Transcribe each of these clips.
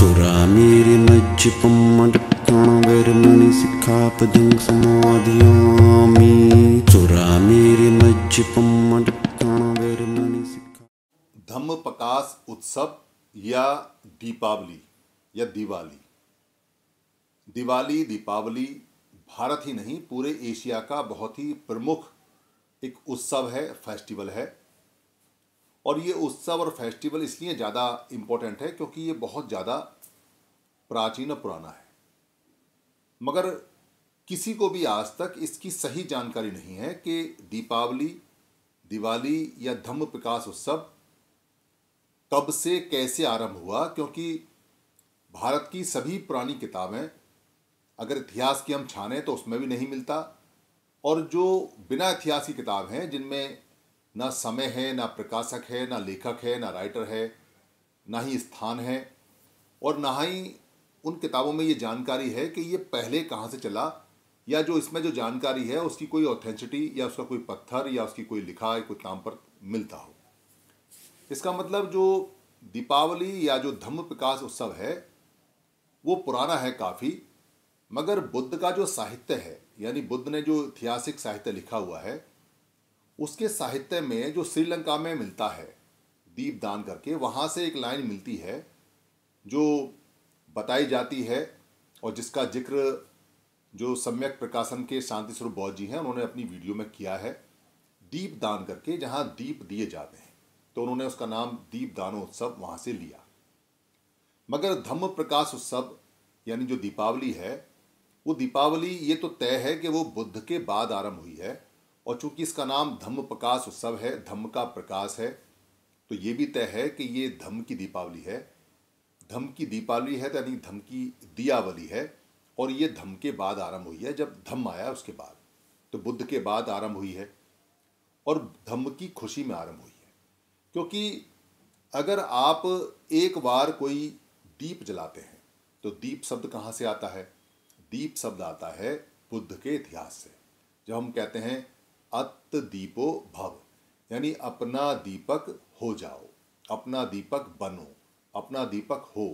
चोरा मेरे मज्ज पम्मण सिखा सिखापदं समाधियामी चोरा मेरे मज्ज पम्मण वैरमणि सिखा धम्म प्रकाश उत्सव या दीपावली या दिवाली दिवाली दीपावली भारत ही नहीं पूरे एशिया का बहुत ही प्रमुख एक उत्सव है फेस्टिवल है और ये उत्सव और फेस्टिवल इसलिए ज़्यादा इम्पोर्टेंट है क्योंकि ये बहुत ज़्यादा प्राचीन और पुराना है मगर किसी को भी आज तक इसकी सही जानकारी नहीं है कि दीपावली दिवाली या धम्म प्रकाश उत्सव कब से कैसे आरंभ हुआ क्योंकि भारत की सभी पुरानी किताबें अगर इतिहास की हम छाने तो उसमें भी नहीं मिलता और जो बिना इतिहास की किताब हैं जिनमें ना समय है ना प्रकाशक है ना लेखक है ना राइटर है ना ही स्थान है और ना ही उन किताबों में ये जानकारी है कि ये पहले कहाँ से चला या जो इसमें जो जानकारी है उसकी कोई ऑथेंसिटी या उसका कोई पत्थर या उसकी कोई लिखा कोई पर मिलता हो इसका मतलब जो दीपावली या जो धम्म प्रकाश उत्सव है वो पुराना है काफ़ी मगर बुद्ध का जो साहित्य है यानी बुद्ध ने जो ऐतिहासिक साहित्य लिखा हुआ है उसके साहित्य में जो श्रीलंका में मिलता है दीपदान करके वहाँ से एक लाइन मिलती है जो बताई जाती है और जिसका जिक्र जो सम्यक प्रकाशन के शांति स्वरूप बौद्ध जी हैं उन्होंने अपनी वीडियो में किया है दीप दान करके जहाँ दीप दिए जाते हैं तो उन्होंने उसका नाम दीप दानोत्सव वहाँ से लिया मगर धम्म प्रकाश उत्सव यानी जो दीपावली है वो दीपावली ये तो तय है कि वो बुद्ध के बाद आरंभ हुई है और चूंकि इसका नाम धम्म प्रकाश उत्सव है धम्म का प्रकाश है तो ये भी तय है कि ये धम्म की दीपावली है धम की दीपावली है यानी धम की दियावली है और ये धम्म के बाद आरंभ हुई है जब धम्म आया उसके बाद तो बुद्ध के बाद आरंभ हुई है और धम्म की खुशी में आरंभ हुई है क्योंकि अगर आप एक बार कोई दीप जलाते हैं तो दीप शब्द कहाँ से आता है दीप शब्द आता है बुद्ध के इतिहास से जब हम कहते हैं अत दीपो भव यानी अपना दीपक हो जाओ अपना दीपक बनो अपना दीपक हो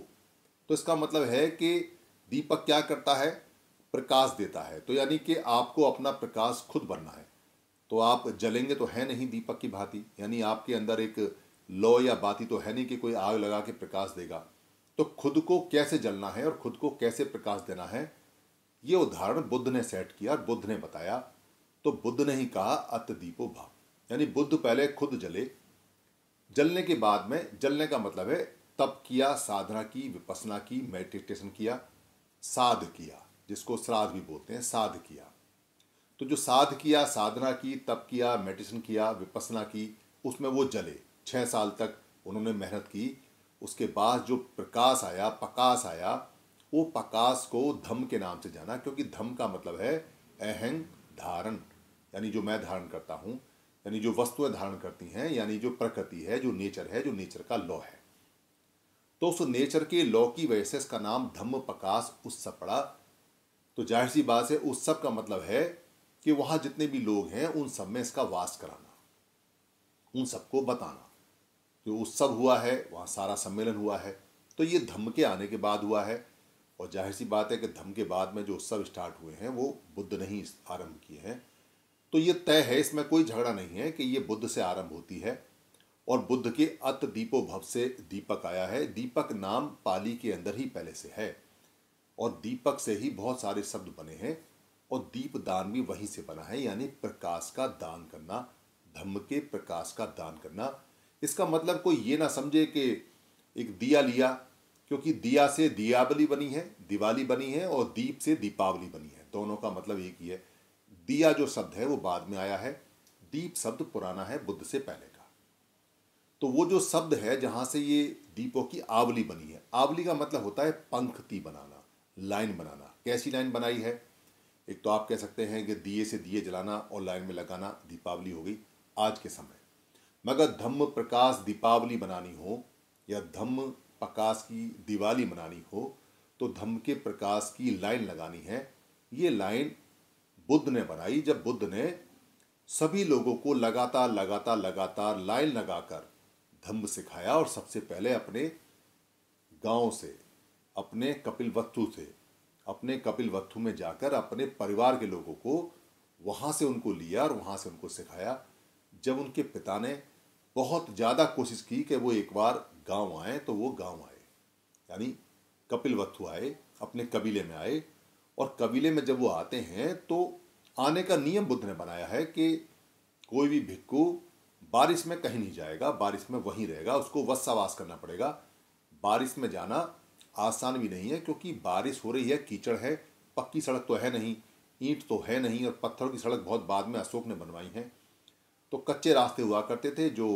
तो इसका मतलब है कि दीपक क्या करता है प्रकाश देता है तो यानी कि आपको अपना प्रकाश खुद बनना है तो आप जलेंगे तो है नहीं दीपक की भांति यानी आपके अंदर एक लो या बाती तो है नहीं कि कोई आग लगा के प्रकाश देगा तो खुद को कैसे जलना है और खुद को कैसे प्रकाश देना है ये उदाहरण बुद्ध ने सेट किया और बुद्ध ने बताया तो बुद्ध ने ही कहा अत दीपो भाव यानी बुद्ध पहले खुद जले जलने के बाद में जलने का मतलब है तप किया साधना की विपसना की मेडिटेशन किया साध किया जिसको श्राद्ध भी बोलते हैं साध किया तो जो साध किया साधना की तप किया मेडिटेशन किया विपसना की उसमें वो जले छः साल तक उन्होंने मेहनत की उसके बाद जो प्रकाश आया पकाश आया वो पकाश को धम के नाम से जाना क्योंकि धम का मतलब है अहंग धारण यानी जो मैं धारण करता हूँ यानी जो वस्तुएं धारण करती हैं यानी जो प्रकृति है जो नेचर है जो नेचर का लॉ है तो उस नेचर के लॉ की वजह से इसका नाम धम्म प्रकाश उत्सव पड़ा तो जाहिर सी बात है उस सब का मतलब है कि वहाँ जितने भी लोग हैं उन सब में इसका वास कराना उन सबको बताना जो उत्सव हुआ है वहाँ सारा सम्मेलन हुआ है तो ये धम्म के आने के बाद हुआ है और जाहिर सी बात है कि धम के बाद में जो उत्सव स्टार्ट हुए हैं वो बुद्ध ने ही आरंभ किए हैं तो ये तय है इसमें कोई झगड़ा नहीं है कि ये बुद्ध से आरंभ होती है और बुद्ध के अत दीपो भव से दीपक आया है दीपक नाम पाली के अंदर ही पहले से है और दीपक से ही बहुत सारे शब्द बने हैं और दीप दान भी वहीं से बना है यानी प्रकाश का दान करना धम्म के प्रकाश का दान करना इसका मतलब कोई ये ना समझे कि एक दिया लिया क्योंकि दिया से दियावली बनी है दिवाली बनी है और दीप से दीपावली बनी है दोनों का मतलब एक ही है दिया जो शब्द है वो बाद में आया है दीप शब्द पुराना है बुद्ध से पहले का तो वो जो शब्द है जहां से ये दीपों की आवली बनी है आवली का मतलब होता है पंक्ति बनाना लाइन बनाना कैसी लाइन बनाई है एक तो आप कह सकते हैं कि दिए से दिए जलाना और लाइन में लगाना दीपावली हो गई आज के समय मगर धम्म प्रकाश दीपावली बनानी हो या धम्म प्रकाश की दिवाली मनानी हो तो धम्म के प्रकाश की लाइन लगानी है ये लाइन बुद्ध ने बनाई जब बुद्ध ने सभी लोगों को लगातार लगातार लगातार लाइन लगाकर धम्म सिखाया और सबसे पहले अपने गांव से अपने कपिल वत्थु से अपने कपिल वत्थु में जाकर अपने परिवार के लोगों को वहाँ से उनको लिया और वहाँ से उनको सिखाया जब उनके पिता ने बहुत ज़्यादा कोशिश की कि वो एक बार गांव आए तो वो गांव आए यानी कपिल वत्थु आए अपने कबीले में आए और कबीले में जब वो आते हैं तो आने का नियम बुद्ध ने बनाया है कि कोई भी भिक्कू बारिश में कहीं नहीं जाएगा बारिश में वहीं रहेगा उसको वस्सावास करना पड़ेगा बारिश में जाना आसान भी नहीं है क्योंकि बारिश हो रही है कीचड़ है पक्की सड़क तो है नहीं ईंट तो है नहीं और पत्थरों की सड़क बहुत बाद में अशोक ने बनवाई है तो कच्चे रास्ते हुआ करते थे जो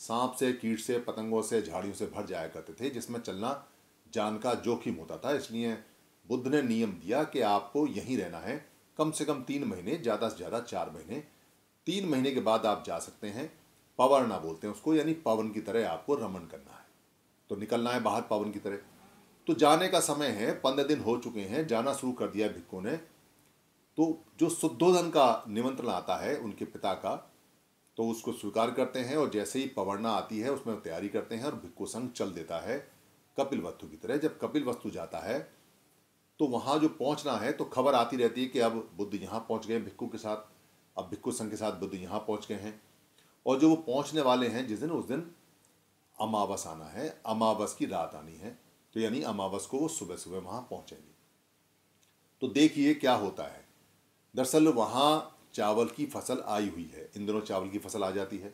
सांप से कीट से पतंगों से झाड़ियों से भर जाया करते थे जिसमें चलना जान का जोखिम होता था इसलिए बुद्ध ने नियम दिया कि आपको यहीं रहना है कम से कम तीन महीने ज़्यादा से ज़्यादा चार महीने तीन महीने के बाद आप जा सकते हैं पवरना बोलते हैं उसको यानी पवन की तरह आपको रमन करना है तो निकलना है बाहर पवन की तरह तो जाने का समय है पंद्रह दिन हो चुके हैं जाना शुरू कर दिया भिक्कों ने तो जो शुद्धोधन का निमंत्रण आता है उनके पिता का तो उसको स्वीकार करते हैं और जैसे ही पवरना आती है उसमें तैयारी करते हैं और भिक्खु संघ चल देता है कपिल वस्तु की तरह जब कपिल वस्तु जाता है तो वहाँ जो पहुँचना है तो खबर आती रहती है कि अब बुद्ध यहाँ पहुँच गए भिक्खु के साथ अब भिक्खु संघ के साथ बुद्ध यहाँ पहुँच गए हैं और जो वो पहुँचने वाले हैं जिस दिन उस दिन अमावस आना है अमावस की रात आनी है तो यानी अमावस को वो सुबह सुबह वहाँ पहुँचेंगे तो देखिए क्या होता है दरअसल वहाँ चावल की फसल आई हुई है इन दिनों चावल की फसल आ जाती है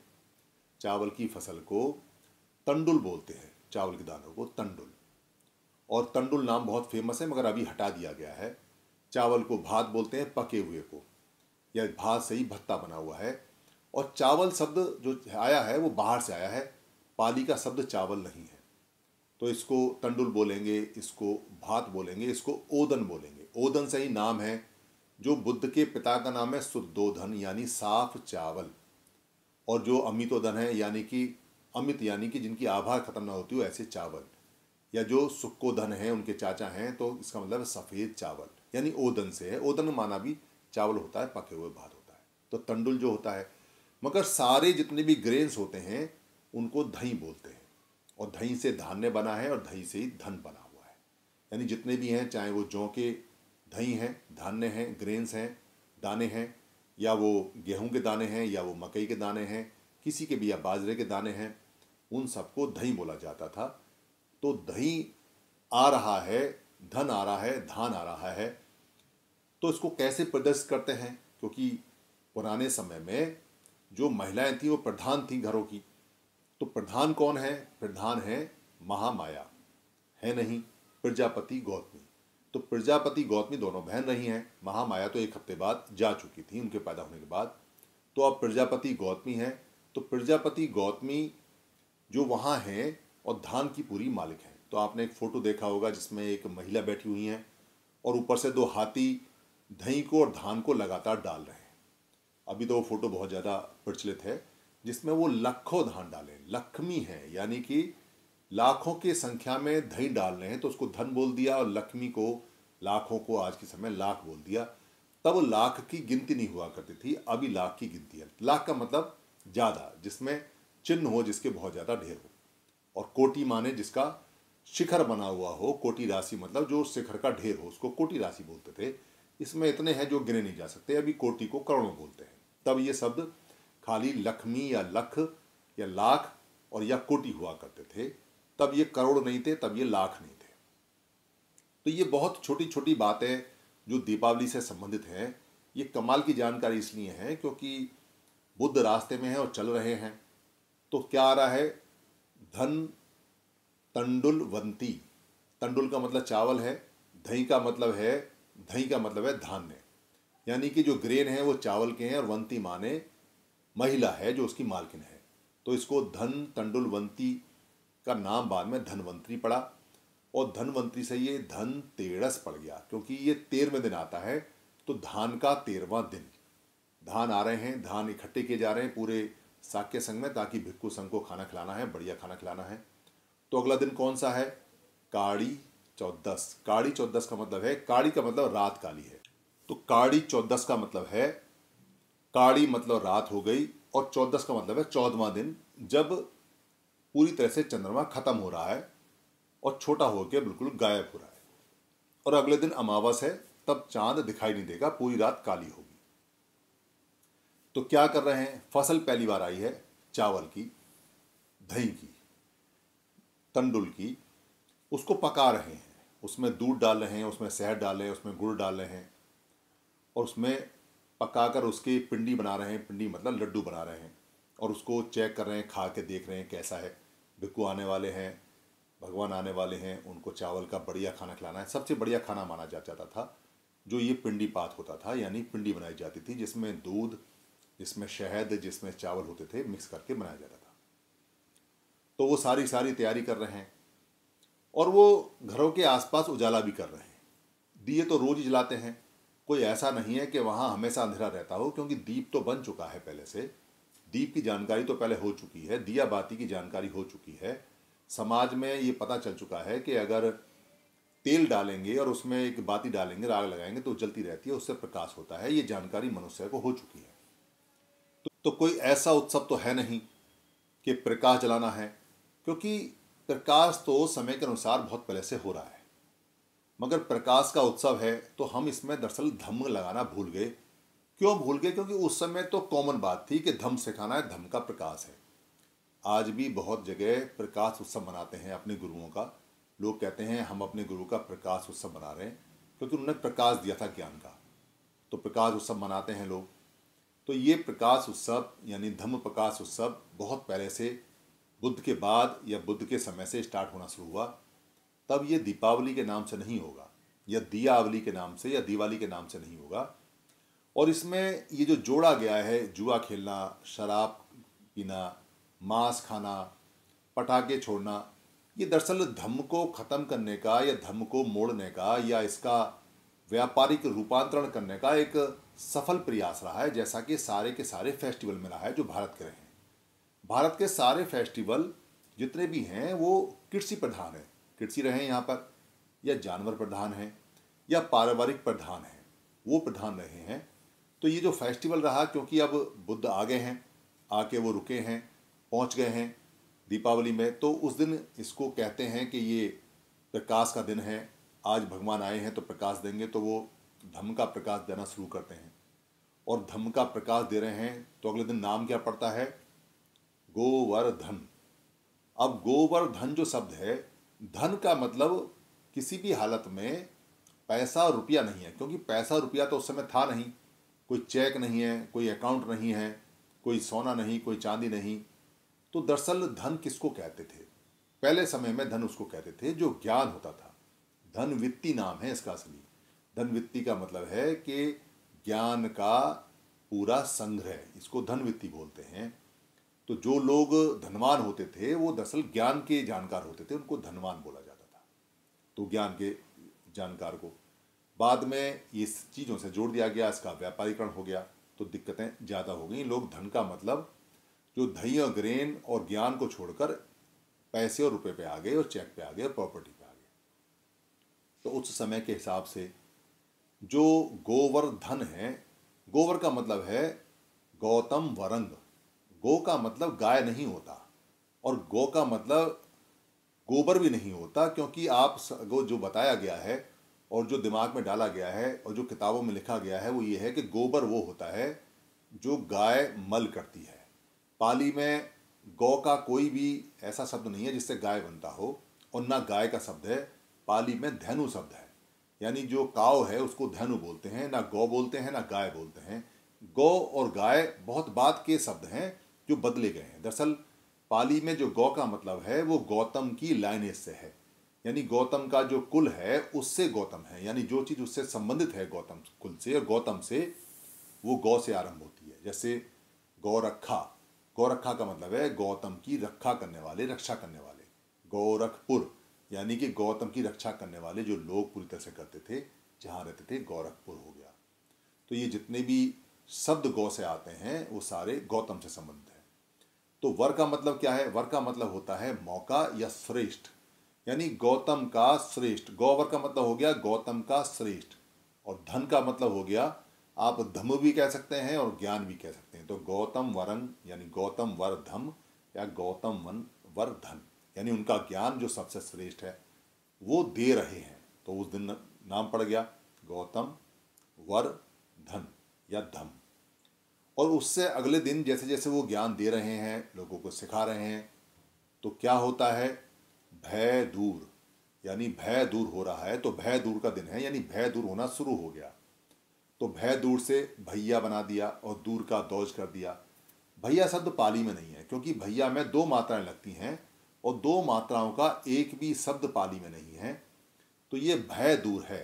चावल की फसल को तंडुल बोलते हैं चावल के दानों को तंडुल और तंडुल नाम बहुत फेमस है मगर अभी हटा दिया गया है चावल को भात बोलते हैं पके हुए को या भात से ही भत्ता बना हुआ है और चावल शब्द जो आया है वो बाहर से आया है पाली का शब्द चावल नहीं है तो इसको तंडुल बोलेंगे इसको भात बोलेंगे इसको ओदन बोलेंगे ओदन से ही नाम है जो बुद्ध के पिता का नाम है शुद्धोधन यानी साफ चावल और जो अमितोधन है यानी कि अमित यानी कि जिनकी आभा खत्म ना होती हो ऐसे चावल या जो सुक्कोधन है उनके चाचा हैं तो इसका मतलब सफ़ेद चावल यानी ओदन से है ओदन माना भी चावल होता है पके हुए भात होता है तो तंडुल जो होता है मगर सारे जितने भी ग्रेन्स होते हैं उनको दही बोलते हैं और दही से धान्य बना है और दही से ही धन बना हुआ है यानी जितने भी हैं चाहे वो जौ के दही है धान्य हैं ग्रेन्स हैं दाने हैं या वो गेहूं के दाने हैं या वो मकई के दाने हैं किसी के भी या बाजरे के दाने हैं उन सबको दही बोला जाता था तो दही आ रहा है धन आ रहा है धान आ रहा है तो इसको कैसे प्रदर्शित करते हैं क्योंकि पुराने समय में जो महिलाएं थीं वो प्रधान थीं घरों की तो प्रधान कौन है प्रधान है महामाया है नहीं प्रजापति गौतमी तो प्रजापति गौतमी दोनों बहन रही हैं महामाया तो एक हफ्ते बाद जा चुकी थी उनके पैदा होने के बाद तो अब प्रजापति गौतमी हैं तो प्रजापति गौतमी जो वहाँ हैं और धान की पूरी मालिक हैं तो आपने एक फ़ोटो देखा होगा जिसमें एक महिला बैठी हुई हैं और ऊपर से दो हाथी दही को और धान को लगातार डाल रहे हैं अभी तो वो फ़ोटो बहुत ज़्यादा प्रचलित है जिसमें वो लखों धान डालें लक्ष्मी हैं यानी कि लाखों की संख्या में धई डाल रहे हैं तो उसको धन बोल दिया और लक्ष्मी को लाखों को आज के समय लाख बोल दिया तब लाख की गिनती नहीं हुआ करती थी अभी लाख की गिनती है लाख का मतलब ज़्यादा जिसमें चिन्ह हो जिसके बहुत ज़्यादा ढेर हो और कोटि माने जिसका शिखर बना हुआ हो कोटि राशि मतलब जो शिखर का ढेर हो उसको कोटि राशि बोलते थे इसमें इतने हैं जो गिने नहीं जा सकते अभी कोटि को करोड़ों बोलते हैं तब ये शब्द खाली लक्ष्मी या लख या लाख और या कोटि हुआ करते थे तब ये करोड़ नहीं थे तब ये लाख नहीं थे तो ये बहुत छोटी छोटी बातें जो दीपावली से संबंधित हैं ये कमाल की जानकारी इसलिए है क्योंकि बुद्ध रास्ते में हैं और चल रहे हैं तो क्या आ रहा है धन तंडुलवंती तंडुल का मतलब चावल है दही का मतलब है दही का मतलब है धान्य यानी कि जो ग्रेन है वो चावल के हैं और वंती माने महिला है जो उसकी मालकिन है तो इसको धन तंडुलवंती का नाम बाद में धनवंतरी पड़ा और धनवंतरी से ये धन तेरस पड़ गया क्योंकि ये तेरहवें दिन आता है तो धान का तेरहवा दिन धान आ रहे हैं धान इकट्ठे किए जा रहे हैं पूरे साक्य संघ में ताकि भिक्खु संघ को खाना खिलाना है बढ़िया खाना खिलाना है तो अगला दिन कौन सा है काड़ी चौदस काड़ी चौदस का मतलब है काड़ी का मतलब रात काली है तो काड़ी चौदस का मतलब है काड़ी मतलब रात हो गई और चौदस का मतलब है चौदवा दिन जब पूरी तरह से चंद्रमा खत्म हो रहा है और छोटा होकर बिल्कुल गायब हो रहा है और अगले दिन अमावस है तब चांद दिखाई नहीं देगा पूरी रात काली होगी तो क्या कर रहे हैं फसल पहली बार आई है चावल की दही की तंडुल की उसको पका रहे हैं उसमें दूध डाल रहे हैं उसमें शहद डाल रहे हैं उसमें गुड़ डाल रहे हैं और उसमें पकाकर उसकी पिंडी बना रहे हैं पिंडी मतलब लड्डू बना रहे हैं और उसको चेक कर रहे हैं खा के देख रहे हैं कैसा है भिक्कू आने वाले हैं भगवान आने वाले हैं उनको चावल का बढ़िया खाना खिलाना है सबसे बढ़िया खाना माना जा जाता था जो ये पिंडी पात होता था यानी पिंडी बनाई जाती थी जिसमें दूध जिसमें शहद जिसमें चावल होते थे मिक्स करके बनाया जाता था तो वो सारी सारी तैयारी कर रहे हैं और वो घरों के आसपास उजाला भी कर रहे हैं दिए तो रोज जलाते हैं कोई ऐसा नहीं है कि वहाँ हमेशा अंधेरा रहता हो क्योंकि दीप तो बन चुका है पहले से दीप की जानकारी तो पहले हो चुकी है दिया बाती की जानकारी हो चुकी है समाज में ये पता चल चुका है कि अगर तेल डालेंगे और उसमें एक बाती डालेंगे राग लगाएंगे तो जलती रहती है उससे प्रकाश होता है ये जानकारी मनुष्य को हो चुकी है तो, तो कोई ऐसा उत्सव तो है नहीं कि प्रकाश जलाना है क्योंकि प्रकाश तो समय के अनुसार बहुत पहले से हो रहा है मगर प्रकाश का उत्सव है तो हम इसमें दरअसल धम्म लगाना भूल गए क्यों भूल गए क्योंकि उस समय तो कॉमन बात थी कि धम सिखाना है धम का प्रकाश है आज भी बहुत जगह प्रकाश उत्सव मनाते हैं अपने गुरुओं का लोग कहते हैं हम अपने गुरु का प्रकाश उत्सव मना रहे हैं क्योंकि उन्होंने प्रकाश दिया था ज्ञान का तो प्रकाश उत्सव मनाते हैं लोग तो ये प्रकाश उत्सव यानी धम्म प्रकाश उत्सव बहुत पहले से बुद्ध के बाद या बुद्ध के समय से स्टार्ट होना शुरू हुआ तब ये दीपावली के नाम से नहीं होगा या दियावली के नाम से या दिवाली के नाम से नहीं होगा और इसमें ये जो जोड़ा गया है जुआ खेलना शराब पीना मांस खाना पटाखे छोड़ना ये दरअसल धम्म को ख़त्म करने का या धम्म को मोड़ने का या इसका व्यापारिक रूपांतरण करने का एक सफल प्रयास रहा है जैसा कि सारे के सारे फेस्टिवल में रहा है जो भारत के रहे हैं भारत के सारे फेस्टिवल जितने भी हैं वो कृषि प्रधान हैं कृषि रहे यहाँ पर या जानवर प्रधान हैं या पारिवारिक प्रधान हैं वो प्रधान रहे हैं तो ये जो फेस्टिवल रहा क्योंकि अब बुद्ध आ गए हैं आके वो रुके हैं पहुंच गए हैं दीपावली में तो उस दिन इसको कहते हैं कि ये प्रकाश का दिन है आज भगवान आए हैं तो प्रकाश देंगे तो वो धम का प्रकाश देना शुरू करते हैं और धम का प्रकाश दे रहे हैं तो अगले दिन नाम क्या पड़ता है गोवर्धन अब गोवर्धन जो शब्द है धन का मतलब किसी भी हालत में पैसा रुपया नहीं है क्योंकि पैसा रुपया तो उस समय था नहीं कोई चेक नहीं है कोई अकाउंट नहीं है कोई सोना नहीं कोई चांदी नहीं तो दरअसल धन किसको कहते थे पहले समय में धन उसको कहते थे जो ज्ञान होता था धन वित्ती नाम है इसका असली धन वित्ती का मतलब है कि ज्ञान का पूरा संग्रह इसको धन वित्ती बोलते हैं तो जो लोग धनवान होते थे वो दरअसल ज्ञान के जानकार होते थे उनको धनवान बोला जाता था तो ज्ञान के जानकार को बाद में ये चीज़ों से जोड़ दिया गया इसका व्यापारीकरण हो गया तो दिक्कतें ज़्यादा हो गई लोग धन का मतलब जो और ग्रेन और ज्ञान को छोड़कर पैसे और रुपए पे आ गए और चेक पे आ गए और प्रॉपर्टी पे आ गए तो उस समय के हिसाब से जो गोवर धन है गोवर का मतलब है गौतम वरंग गो का मतलब गाय नहीं होता और गो का मतलब गोबर भी नहीं होता क्योंकि आप जो बताया गया है और जो दिमाग में डाला गया है और जो किताबों में लिखा गया है वो ये है कि गोबर वो होता है जो गाय मल करती है पाली में गौ का कोई भी ऐसा शब्द नहीं है जिससे गाय बनता हो और ना गाय का शब्द है पाली में धैनु शब्द है यानी जो काव है उसको धैनु बोलते हैं ना गौ बोलते हैं ना गाय बोलते हैं गौ और गाय बहुत बात के शब्द हैं जो बदले गए हैं दरअसल पाली में जो गौ का मतलब है वो गौतम की लाइनेज से है यानी गौतम का जो कुल है उससे गौतम है यानी जो चीज़ उससे संबंधित है गौतम कुल से और गौतम से वो गौ से आरंभ होती है जैसे गौरखा गौरखा का मतलब है गौतम की रक्षा करने वाले रक्षा करने वाले गौरखपुर यानी कि गौतम की रक्षा करने वाले जो लोग पूरी तरह से करते थे जहाँ रहते थे गौरखपुर हो गया तो ये जितने भी शब्द गौ से आते हैं वो सारे गौतम से संबंधित हैं तो वर का मतलब क्या है वर का मतलब होता है मौका या श्रेष्ठ यानी गौतम का श्रेष्ठ गौवर का मतलब हो गया गौतम का श्रेष्ठ और धन का मतलब हो गया आप धम भी कह सकते हैं और ज्ञान भी कह सकते हैं तो गौतम वरंग यानी गौतम वर धम या गौतम वन वर धन यानी उनका ज्ञान जो सबसे श्रेष्ठ है वो दे रहे हैं तो उस दिन नाम पड़ गया गौतम वर धन या धम और उससे अगले दिन जैसे जैसे वो ज्ञान दे रहे हैं लोगों को सिखा रहे हैं तो क्या होता है भय दूर यानी भय दूर हो रहा है तो भय दूर का दिन है यानी भय दूर होना शुरू हो गया तो भय दूर से भैया बना दिया और दूर का दौज कर दिया भैया शब्द पाली में नहीं है क्योंकि भैया में दो मात्राएं लगती हैं और दो मात्राओं का एक भी शब्द पाली में नहीं है तो ये भय दूर है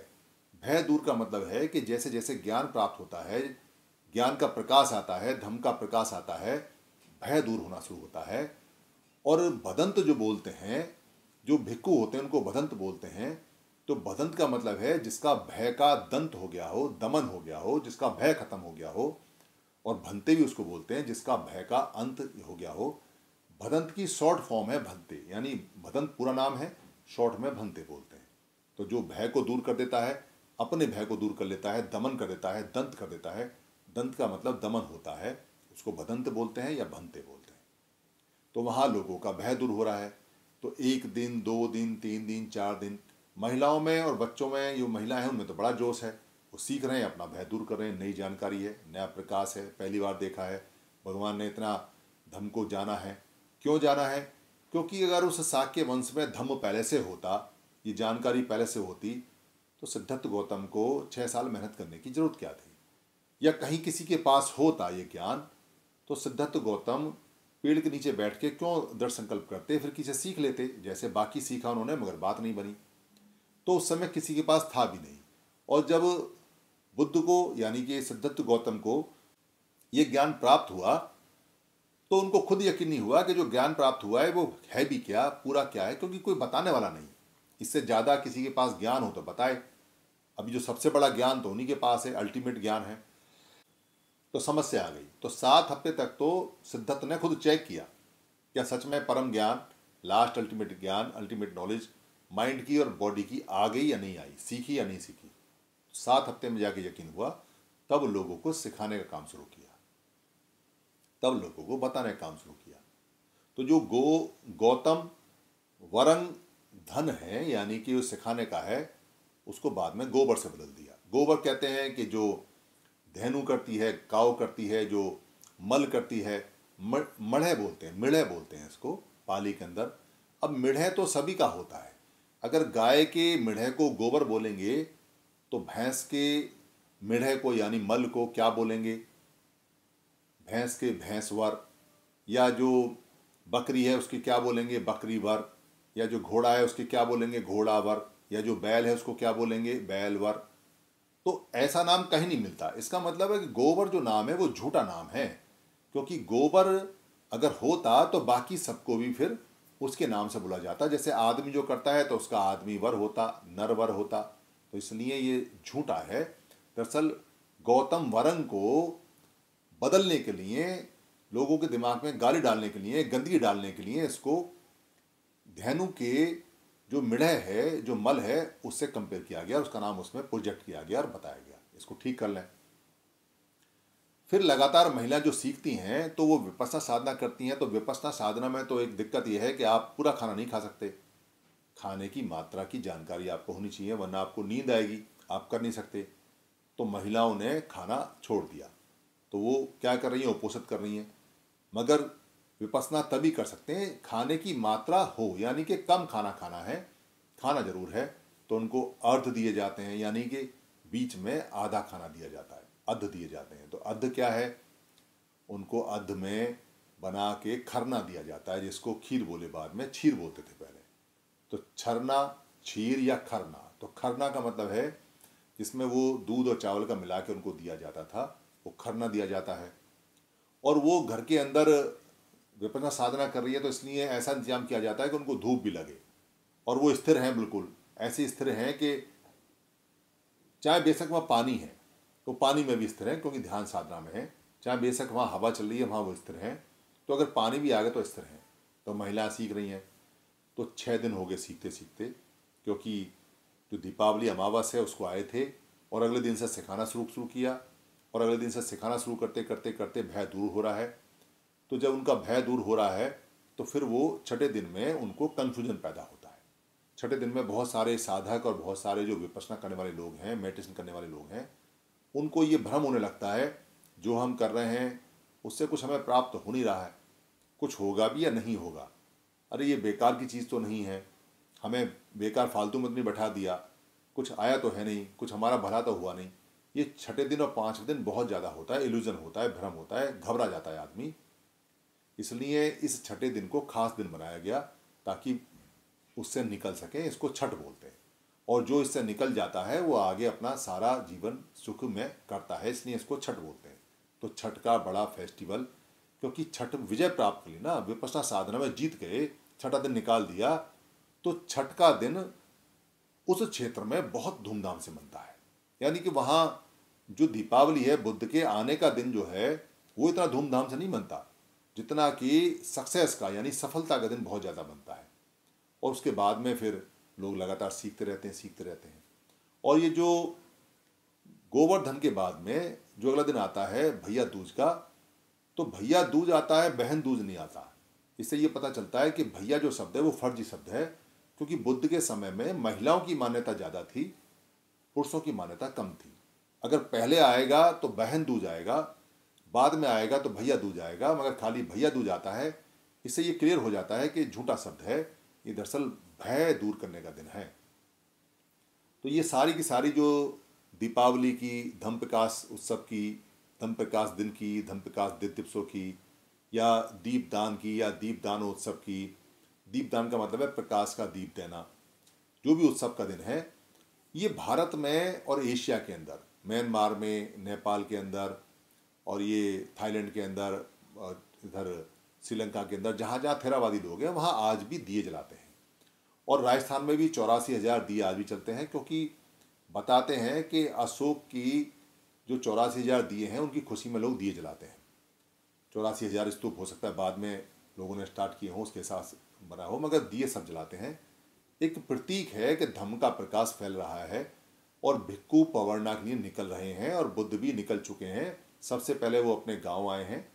भय दूर का मतलब है कि जैसे जैसे ज्ञान प्राप्त होता है ज्ञान का प्रकाश आता है धम का प्रकाश आता है भय दूर होना शुरू होता है और भदंत जो बोलते हैं जो भिक्कु होते हैं उनको भदंत बोलते हैं तो भदंत का मतलब है जिसका भय का दंत हो गया हो दमन हो गया हो जिसका भय खत्म हो गया हो और भंते भी उसको बोलते हैं जिसका भय का अंत हो गया हो भदंत की शॉर्ट फॉर्म है भंते यानी भदंत पूरा नाम है शॉर्ट में भंते बोलते हैं तो जो भय को दूर कर देता है अपने भय को दूर कर लेता है दमन कर देता है दंत कर देता है दंत का मतलब दमन होता है उसको भदंत बोलते हैं या भंते बोलते हैं तो वहाँ लोगों का भय दूर हो रहा है तो एक दिन दो दिन तीन दिन चार दिन महिलाओं में और बच्चों में जो महिलाएं हैं उनमें तो बड़ा जोश है वो सीख रहे हैं अपना भय दूर कर रहे हैं नई जानकारी है नया प्रकाश है पहली बार देखा है भगवान ने इतना धम को जाना है क्यों जाना है क्योंकि अगर उस साक्य वंश में धम्म पहले से होता ये जानकारी पहले से होती तो सिद्धार्थ गौतम को छः साल मेहनत करने की जरूरत क्या थी या कहीं किसी के पास होता ये ज्ञान तो सिद्धार्थ गौतम पेड़ के नीचे बैठ के क्यों दृढ़ संकल्प करते फिर किसे सीख लेते जैसे बाकी सीखा उन्होंने मगर बात नहीं बनी तो उस समय किसी के पास था भी नहीं और जब बुद्ध को यानी कि सिद्धत्व गौतम को ये ज्ञान प्राप्त हुआ तो उनको खुद यकीन नहीं हुआ कि जो ज्ञान प्राप्त हुआ है वो है भी क्या पूरा क्या है क्योंकि कोई बताने वाला नहीं इससे ज़्यादा किसी के पास ज्ञान हो तो बताए अभी जो सबसे बड़ा ज्ञान तो उन्हीं के पास है अल्टीमेट ज्ञान है तो समस्या आ गई तो सात हफ्ते तक तो सिद्धत ने खुद चेक किया क्या सच में परम ज्ञान लास्ट अल्टीमेट ज्ञान अल्टीमेट नॉलेज माइंड की और बॉडी की आ गई या नहीं आई सीखी या नहीं सीखी सात हफ्ते में जाके यकीन हुआ तब लोगों को सिखाने का काम शुरू किया तब लोगों को बताने का काम शुरू किया तो जो गो गौतम वरंग धन है यानी कि वो सिखाने का है उसको बाद में गोबर से बदल दिया गोबर कहते हैं कि जो धैनु करती है काव करती है जो मल करती है मढ़े बोलते हैं मिढ़े बोलते हैं इसको पाली के अंदर अब मिढ़े तो सभी का होता है अगर गाय के मिढ़े को गोबर बोलेंगे तो भैंस के मिढ़े को यानी मल को क्या बोलेंगे भैंस के भैंसवर या जो बकरी है उसकी क्या बोलेंगे बकरी वर या जो घोड़ा है उसकी क्या बोलेंगे घोड़ा वर या जो बैल है उसको क्या बोलेंगे बैल वर तो ऐसा नाम कहीं नहीं मिलता इसका मतलब है कि गोबर जो नाम है वो झूठा नाम है क्योंकि गोबर अगर होता तो बाकी सबको भी फिर उसके नाम से बोला जाता जैसे आदमी जो करता है तो उसका आदमी वर होता नर वर होता तो इसलिए ये झूठा है दरअसल गौतम वरंग को बदलने के लिए लोगों के दिमाग में गाली डालने के लिए गंदगी डालने के लिए इसको धैनु के जो मिढ़ है जो मल है उससे कंपेयर किया गया उसका नाम उसमें प्रोजेक्ट किया गया और बताया गया इसको ठीक कर लें फिर लगातार महिला जो सीखती हैं तो वो विपसना साधना करती हैं तो विपसना साधना में तो एक दिक्कत यह है कि आप पूरा खाना नहीं खा सकते खाने की मात्रा की जानकारी आपको होनी चाहिए वरना आपको नींद आएगी आप कर नहीं सकते तो महिलाओं ने खाना छोड़ दिया तो वो क्या कर रही हैं उपोषित कर रही हैं मगर विपसना तभी कर सकते हैं खाने की मात्रा हो यानी कि कम खाना खाना है खाना जरूर है तो उनको अर्ध दिए जाते हैं यानी कि बीच में आधा खाना दिया जाता है अध दिए जाते हैं तो अध क्या है उनको अध में बना के खरना दिया जाता है जिसको खीर बोले बाद में छीर बोलते थे पहले तो छरना छीर या खरना तो खरना का मतलब है जिसमें वो दूध और चावल का मिला के उनको दिया जाता था वो खरना दिया जाता है और वो घर के अंदर विपन्ना साधना कर रही है तो इसलिए ऐसा इंतजाम किया जाता है कि उनको धूप भी लगे और वो स्थिर हैं बिल्कुल ऐसे स्थिर हैं कि चाहे बेशक वहाँ पानी है तो पानी में भी स्थिर हैं क्योंकि ध्यान साधना में है चाहे बेशक वहाँ हवा चल रही है वहाँ वो स्थिर हैं तो अगर पानी भी आ गया तो स्थिर हैं तो महिलाएं सीख रही हैं तो छः दिन हो गए सीखते सीखते क्योंकि जो दीपावली अमावस है उसको आए थे और अगले दिन से सिखाना शुरू शुरू किया और अगले दिन से सिखाना शुरू करते करते करते भय दूर हो रहा है तो जब उनका भय दूर हो रहा है तो फिर वो छठे दिन में उनको कन्फ्यूजन पैदा होता है छठे दिन में बहुत सारे साधक और बहुत सारे जो विपसना करने वाले लोग हैं मेडिटेशन करने वाले लोग हैं उनको ये भ्रम होने लगता है जो हम कर रहे हैं उससे कुछ हमें प्राप्त हो नहीं रहा है कुछ होगा भी या नहीं होगा अरे ये बेकार की चीज़ तो नहीं है हमें बेकार फालतू में तो नहीं बैठा दिया कुछ आया तो है नहीं कुछ हमारा भला तो हुआ नहीं ये छठे दिन और पाँचवें दिन बहुत ज़्यादा होता है इल्यूज़न होता है भ्रम होता है घबरा जाता है आदमी इसलिए इस छठे दिन को खास दिन बनाया गया ताकि उससे निकल सकें इसको छठ बोलते हैं और जो इससे निकल जाता है वो आगे अपना सारा जीवन सुख में करता है इसलिए इसको छठ बोलते हैं तो छठ का बड़ा फेस्टिवल क्योंकि छठ विजय प्राप्त कर ना विपसना साधना में जीत गए छठा दिन निकाल दिया तो छठ का दिन उस क्षेत्र में बहुत धूमधाम से मनता है यानी कि वहाँ जो दीपावली है बुद्ध के आने का दिन जो है वो इतना धूमधाम से नहीं मनता जितना कि सक्सेस का यानी सफलता का दिन बहुत ज़्यादा बनता है और उसके बाद में फिर लोग लगातार सीखते रहते हैं सीखते रहते हैं और ये जो गोवर्धन के बाद में जो अगला दिन आता है भैया दूज का तो भैया दूज आता है बहन दूज नहीं आता इससे ये पता चलता है कि भैया जो शब्द है वो फर्जी शब्द है क्योंकि बुद्ध के समय में महिलाओं की मान्यता ज़्यादा थी पुरुषों की मान्यता कम थी अगर पहले आएगा तो बहन दूज आएगा बाद में आएगा तो भैया दूज आएगा मगर खाली भैया दूज आता है इससे ये क्लियर हो जाता है कि झूठा शब्द है ये दरअसल भय दूर करने का दिन है तो ये सारी की सारी जो दीपावली की धम प्रकाश उत्सव की धम प्रकाश दिन की धम प्रकाश दिवसों की या दीपदान की या दीपदान उत्सव की दीपदान का मतलब है प्रकाश का दीप देना जो भी उत्सव का दिन है ये भारत में और एशिया के अंदर म्यांमार में नेपाल के अंदर और ये थाईलैंड के अंदर और इधर श्रीलंका के अंदर जहाँ जहाँ थेरावादी लोग हैं वहाँ आज भी दिए जलाते हैं और राजस्थान में भी चौरासी हज़ार दिए आज भी चलते हैं क्योंकि बताते हैं कि अशोक की जो चौरासी हज़ार दिए हैं उनकी खुशी में लोग दिए जलाते हैं चौरासी हज़ार स्तूप हो सकता है बाद में लोगों ने स्टार्ट किए हों उसके साथ बना हो मगर दिए सब जलाते हैं एक प्रतीक है कि धम का प्रकाश फैल रहा है और भिक्कू पवरना के लिए निकल रहे हैं और बुद्ध भी निकल चुके हैं सबसे पहले वो अपने गांव आए हैं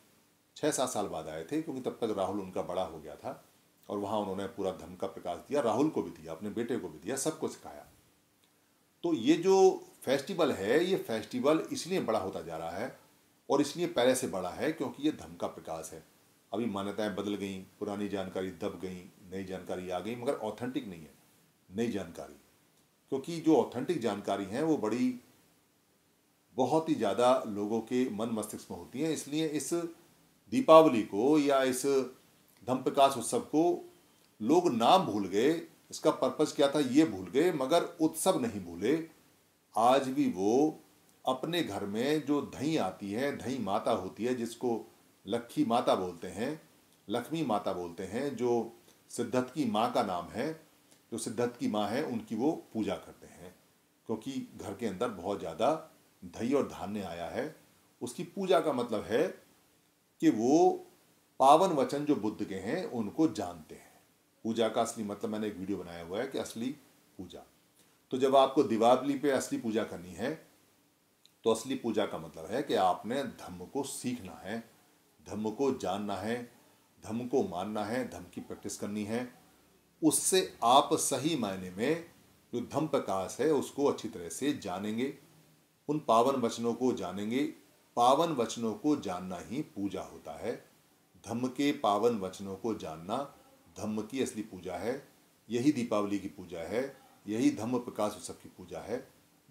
छः सात साल बाद आए थे क्योंकि तब तक राहुल उनका बड़ा हो गया था और वहाँ उन्होंने पूरा धन का प्रकाश दिया राहुल को भी दिया अपने बेटे को भी दिया सबको सिखाया तो ये जो फेस्टिवल है ये फेस्टिवल इसलिए बड़ा होता जा रहा है और इसलिए पहले से बड़ा है क्योंकि ये धम का प्रकाश है अभी मान्यताएं बदल गई पुरानी जानकारी दब गई नई जानकारी आ गई मगर ऑथेंटिक नहीं है नई जानकारी क्योंकि जो ऑथेंटिक जानकारी है वो बड़ी बहुत ही ज़्यादा लोगों के मन मस्तिष्क में होती हैं इसलिए इस दीपावली को या इस धम प्रकाश उत्सव को लोग नाम भूल गए इसका पर्पज़ क्या था ये भूल गए मगर उत्सव नहीं भूले आज भी वो अपने घर में जो दही आती है दही माता होती है जिसको लक्खी माता बोलते हैं लक्ष्मी माता बोलते हैं जो सिद्धत की माँ का नाम है जो सिद्धत की माँ है उनकी वो पूजा करते हैं क्योंकि घर के अंदर बहुत ज़्यादा धई और धान्य आया है उसकी पूजा का मतलब है कि वो पावन वचन जो बुद्ध के हैं उनको जानते हैं पूजा का असली मतलब मैंने एक वीडियो बनाया हुआ है कि असली पूजा तो जब आपको दीपावली पे असली पूजा करनी है तो असली पूजा का मतलब है कि आपने धम्म को सीखना है धम्म को जानना है धम्म को मानना है धम्म की प्रैक्टिस करनी है उससे आप सही मायने में जो धम्म प्रकाश है उसको अच्छी तरह से जानेंगे उन पावन वचनों को जानेंगे पावन वचनों को जानना ही पूजा होता है धम्म के पावन वचनों को जानना धम्म की असली पूजा है यही दीपावली की पूजा है यही धम्म प्रकाश उत्सव की पूजा है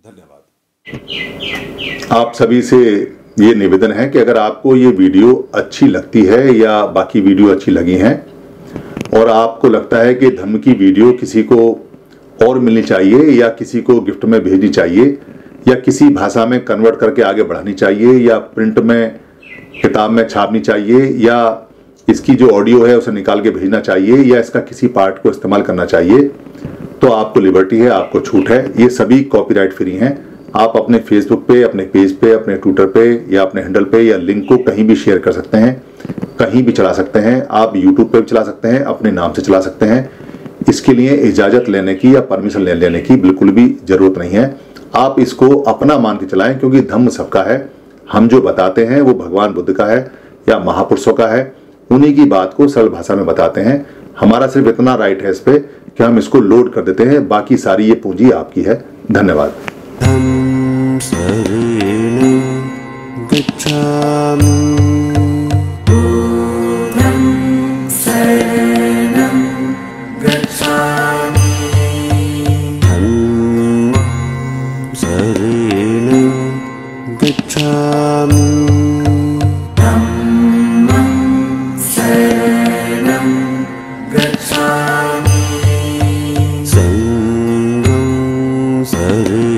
धन्यवाद आप सभी से ये निवेदन है कि अगर आपको ये वीडियो अच्छी लगती है या बाकी वीडियो अच्छी लगी हैं और आपको लगता है कि धम्म की वीडियो किसी को और मिलनी चाहिए या किसी को गिफ्ट में भेजनी चाहिए या किसी भाषा में कन्वर्ट करके आगे बढ़ानी चाहिए या प्रिंट में किताब में छापनी चाहिए या इसकी जो ऑडियो है उसे निकाल के भेजना चाहिए या इसका किसी पार्ट को इस्तेमाल करना चाहिए तो आपको लिबर्टी है आपको छूट है ये सभी कॉपीराइट फ्री हैं आप अपने फेसबुक पे अपने पेज पे अपने ट्विटर पे या अपने हैंडल पे या लिंक को कहीं भी शेयर कर सकते हैं कहीं भी चला सकते हैं आप यूट्यूब पे भी चला सकते हैं अपने नाम से चला सकते हैं इसके लिए इजाज़त लेने की या परमिशन लेने की बिल्कुल भी ज़रूरत नहीं है आप इसको अपना मान के चलाएं क्योंकि धम्म सबका है हम जो बताते हैं वो भगवान बुद्ध का है या महापुरुषों का है उन्हीं की बात को सरल भाषा में बताते हैं हमारा सिर्फ इतना राइट है इस पर कि हम इसको लोड कर देते हैं बाकी सारी ये पूंजी आपकी है धन्यवाद Oh.